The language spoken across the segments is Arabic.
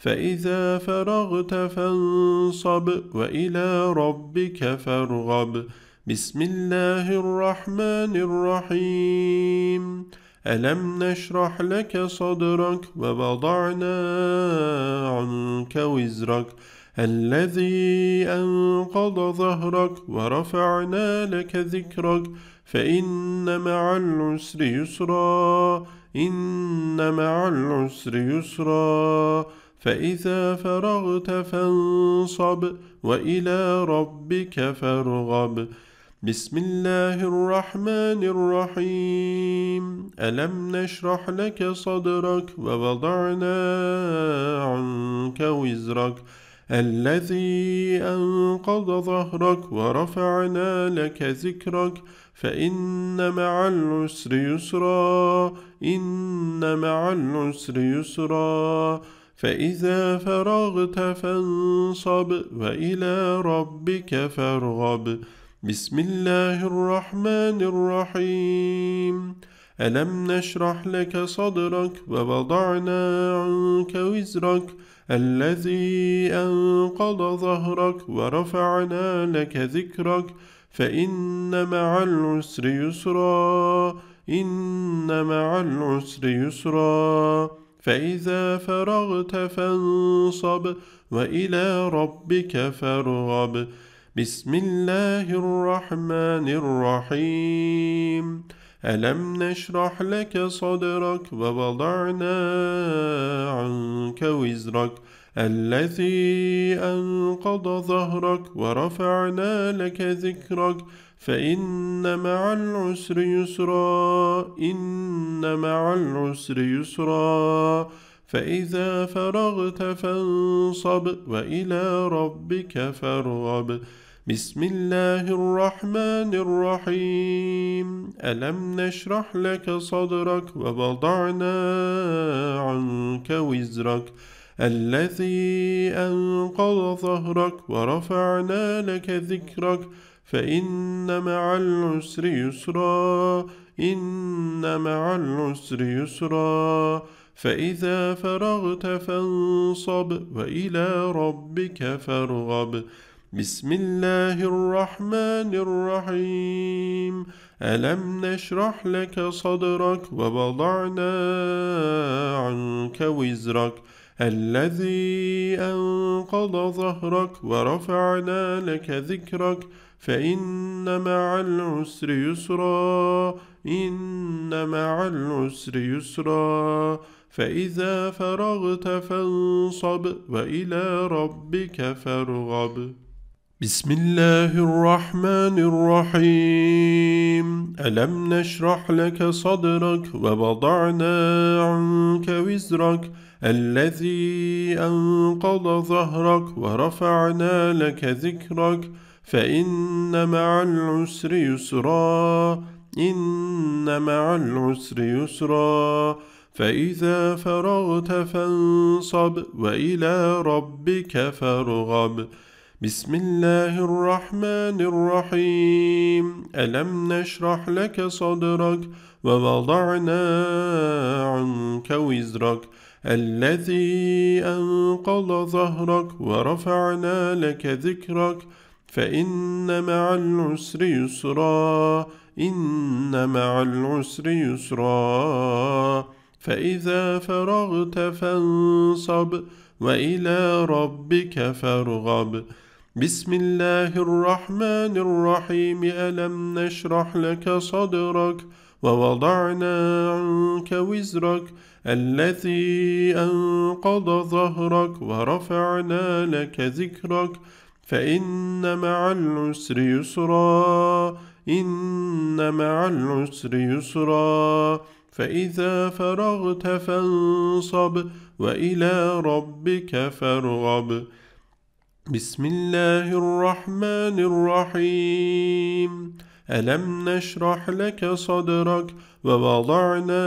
فإذا فرغت فانصب وإلى ربك فارغب بسم الله الرحمن الرحيم ألم نشرح لك صدرك ووضعنا عنك وزرك الذي أنقض ظهرك ورفعنا لك ذكرك فإن مع العسر يسرا إن مع العسر يسرا فإذا فرغت فانصب وإلى ربك فارغب بسم الله الرحمن الرحيم ألم نشرح لك صدرك ووضعنا عنك وزرك الذي أنقض ظهرك ورفعنا لك ذكرك فإن مع العسر يسرا إن مع العسر يسرا فإذا فرغت فانصب وإلى ربك فارغب بسم الله الرحمن الرحيم ألم نشرح لك صدرك ووضعنا عنك وزرك الذي أنقض ظهرك ورفعنا لك ذكرك فإن مع العسر يسرا إن مع العسر يسرا فإذا فرغت فانصب وإلى ربك فارغب بسم الله الرحمن الرحيم ألم نشرح لك صدرك ووضعنا عنك وزرك الذي أنقض ظهرك ورفعنا لك ذكرك فإن مع العسر يسرا إن مع العسر يسرا فإذا فرغت فانصب وإلى ربك فارغب بسم الله الرحمن الرحيم ألم نشرح لك صدرك ووضعنا عنك وزرك الذي أنقض ظهرك ورفعنا لك ذكرك فإن مع العسر يسرا إن مع العسر يسرا فإذا فرغت فانصب وإلى ربك فارغب بسم الله الرحمن الرحيم ألم نشرح لك صدرك ووضعنا عنك وزرك الذي أنقض ظهرك ورفعنا لك ذكرك فإن مع العسر يسرا إن مع العسر يسرا فإذا فرغت فانصب وإلى ربك فارغب بسم الله الرحمن الرحيم ألم نشرح لك صدرك ووضعنا عنك وزرك الذي أنقض ظهرك ورفعنا لك ذكرك فإن مع العسر يسرا إن مع العسر يسرا فإذا فرغت فانصب وإلى ربك فارغب بسم الله الرحمن الرحيم ألم نشرح لك صدرك ووضعنا عنك وزرك الذي أنقض ظهرك ورفعنا لك ذكرك فإن مع العسر يسرا إن مع العسر يسرا فإذا فرغت فانصب وإلى ربك فارغب بسم الله الرحمن الرحيم ألم نشرح لك صدرك ووضعنا عنك وزرك الذي أنقض ظهرك ورفعنا لك ذكرك فإن مع العسر يسرا إن مع العسر يسرا فإذا فرغت فانصب وإلى ربك فارغب بسم الله الرحمن الرحيم ألم نشرح لك صدرك ووضعنا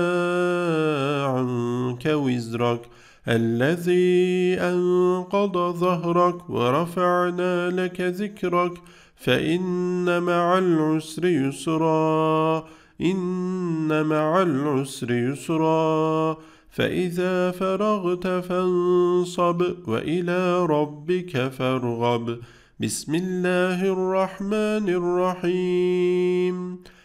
عنك وزرك الذي أنقض ظهرك ورفعنا لك ذكرك فإن مع العسر يسرا إن مع العسر يسرا فإذا فرغت فانصب وإلى ربك فارغب بسم الله الرحمن الرحيم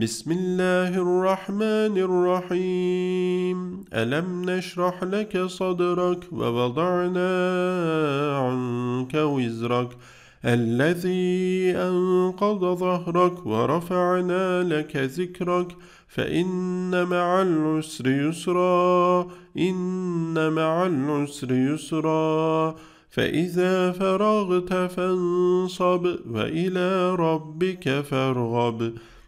بسم الله الرحمن الرحيم ألم نشرح لك صدرك ووضعنا عنك وزرك الذي أنقض ظهرك ورفعنا لك ذكرك فإن مع العسر يسرا إن مع العسر يسرا فإذا فرغت فانصب وإلى ربك فارغب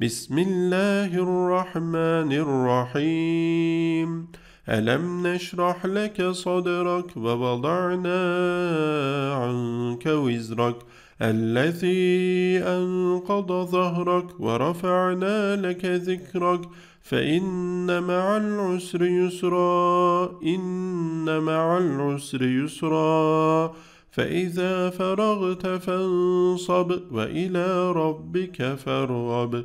بسم الله الرحمن الرحيم ألم نشرح لك صدرك ووضعنا عنك وزرك الذي أنقض ظهرك ورفعنا لك ذكرك فإن مع العسر يسرا إن مع العسر يسرا فإذا فرغت فانصب وإلى ربك فارغب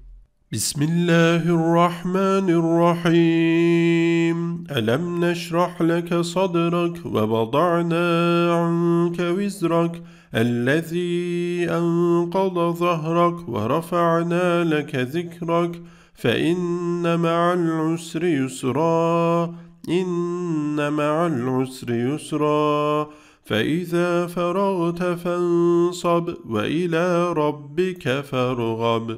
بسم الله الرحمن الرحيم ألم نشرح لك صدرك ووضعنا عنك وزرك الذي أنقض ظهرك ورفعنا لك ذكرك فإن مع العسر يسرا إن مع العسر يسرا فإذا فرغت فانصب وإلى ربك فارغب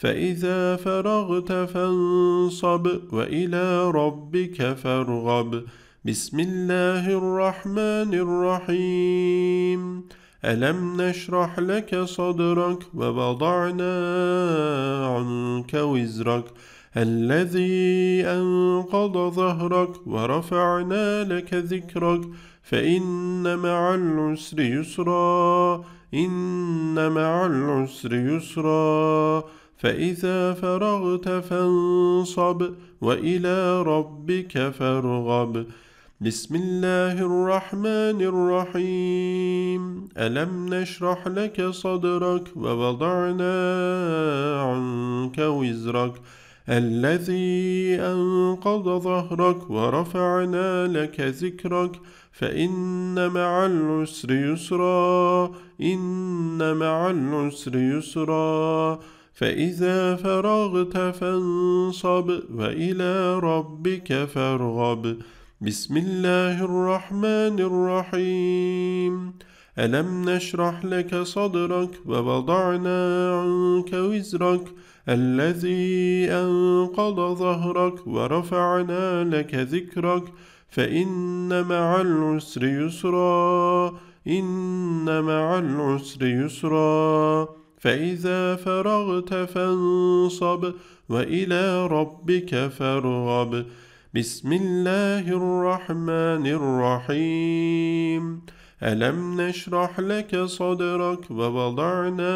فإذا فرغت فانصب وإلى ربك فارغب بسم الله الرحمن الرحيم ألم نشرح لك صدرك ووضعنا عنك وزرك الذي أنقض ظهرك ورفعنا لك ذكرك فإن مع العسر يسرا إن مع العسر يسرا فإذا فرغت فانصب وإلى ربك فارغب بسم الله الرحمن الرحيم ألم نشرح لك صدرك ووضعنا عنك وزرك الذي أنقض ظهرك ورفعنا لك ذكرك فإن مع العسر يسرا إن مع العسر يسرا فإذا فرغت فانصب وإلى ربك فارغب بسم الله الرحمن الرحيم ألم نشرح لك صدرك ووضعنا عنك وزرك الذي أنقض ظهرك ورفعنا لك ذكرك فإن مع العسر يسرا إن مع العسر يسرا فإذا فرغت فانصب وإلى ربك فارغب بسم الله الرحمن الرحيم ألم نشرح لك صدرك ووضعنا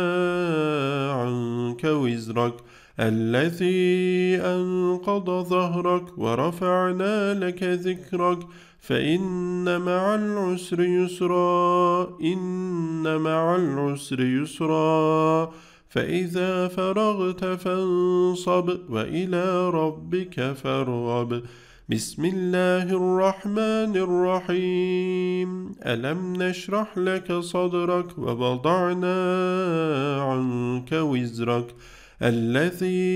عنك وزرك الذي أنقض ظهرك ورفعنا لك ذكرك فإن مع العسر يسرا إن مع العسر يسرا فإذا فرغت فانصب وإلى ربك فارغب بسم الله الرحمن الرحيم ألم نشرح لك صدرك ووضعنا عنك وزرك الذي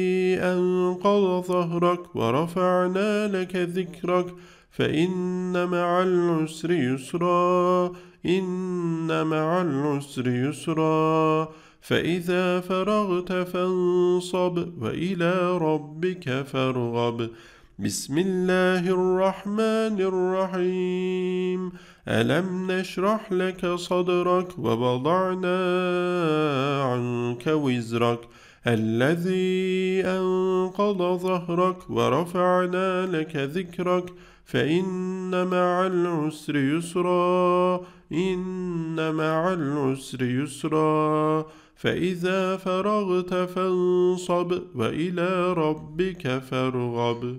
أنقض ظهرك ورفعنا لك ذكرك فإن مع العسر يسرا إن مع العسر يسرا فإذا فرغت فانصب وإلى ربك فارغب بسم الله الرحمن الرحيم ألم نشرح لك صدرك ووضعنا عنك وزرك الذي أنقض ظهرك ورفعنا لك ذكرك فإن مع العسر يسرا إن مع العسر يسرا فإذا فرغت فانصب وإلى ربك فارغب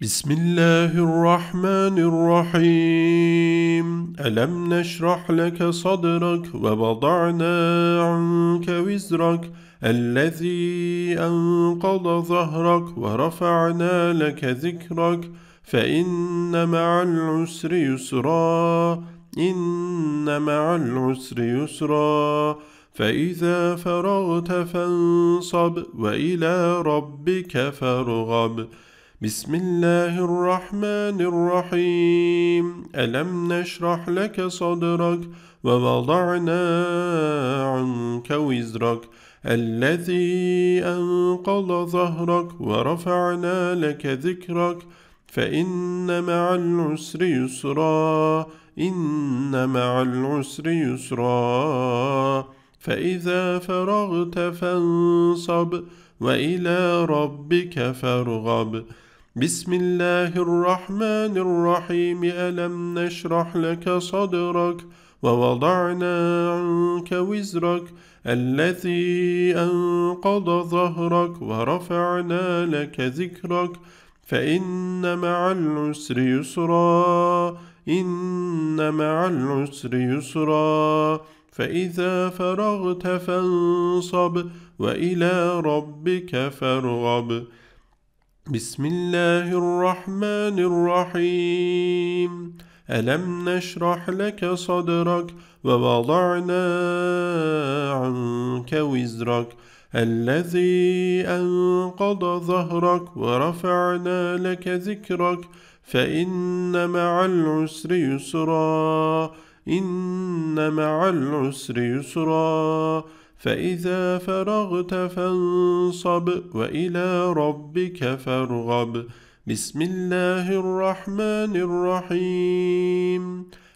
بسم الله الرحمن الرحيم ألم نشرح لك صدرك ووضعنا عنك وزرك الذي أنقض ظهرك ورفعنا لك ذكرك فإن مع العسر يسرا إن مع العسر يسرا فإذا فرغت فانصب وإلى ربك فارغب بسم الله الرحمن الرحيم ألم نشرح لك صدرك ووضعنا عنك وزرك الذي أنقض ظهرك ورفعنا لك ذكرك فإن مع العسر يسرا إن مع العسر يسرا فإذا فرغت فانصب وإلى ربك فارغب بسم الله الرحمن الرحيم ألم نشرح لك صدرك ووضعنا عنك وزرك الذي أنقض ظهرك ورفعنا لك ذكرك فإن مع العسر يسرا إن مع العسر يسرا فإذا فرغت فانصب وإلى ربك فارغب بسم الله الرحمن الرحيم ألم نشرح لك صدرك ووضعنا عنك وزرك الذي أنقض ظهرك ورفعنا لك ذكرك فإن مع العسر يسرا إن مع العسر يسرا فإذا فرغت فانصب وإلى ربك فارغب بسم الله الرحمن الرحيم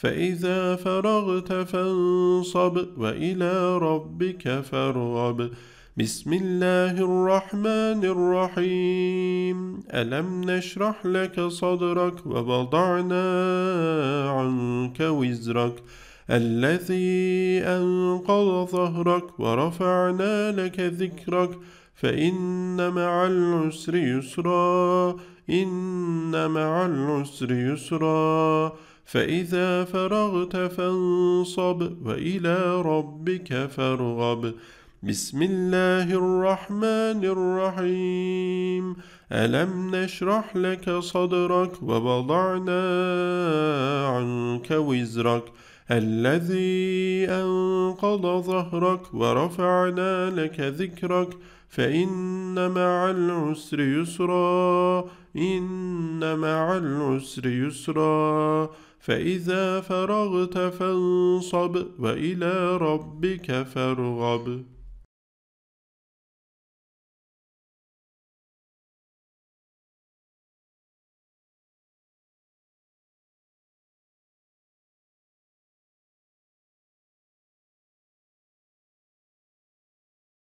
فإذا فرغت فانصب وإلى ربك فارغب بسم الله الرحمن الرحيم ألم نشرح لك صدرك ووضعنا عنك وزرك الذي أنقض ظهرك ورفعنا لك ذكرك فإن مع العسر يسرا إن مع العسر يسرا فإذا فرغت فانصب وإلى ربك فارغب بسم الله الرحمن الرحيم ألم نشرح لك صدرك ووضعنا عنك وزرك الذي أنقض ظهرك ورفعنا لك ذكرك فإن مع العسر يسرا إن مع العسر يسرا فإذا فرغت فانصب وإلى ربك فارغب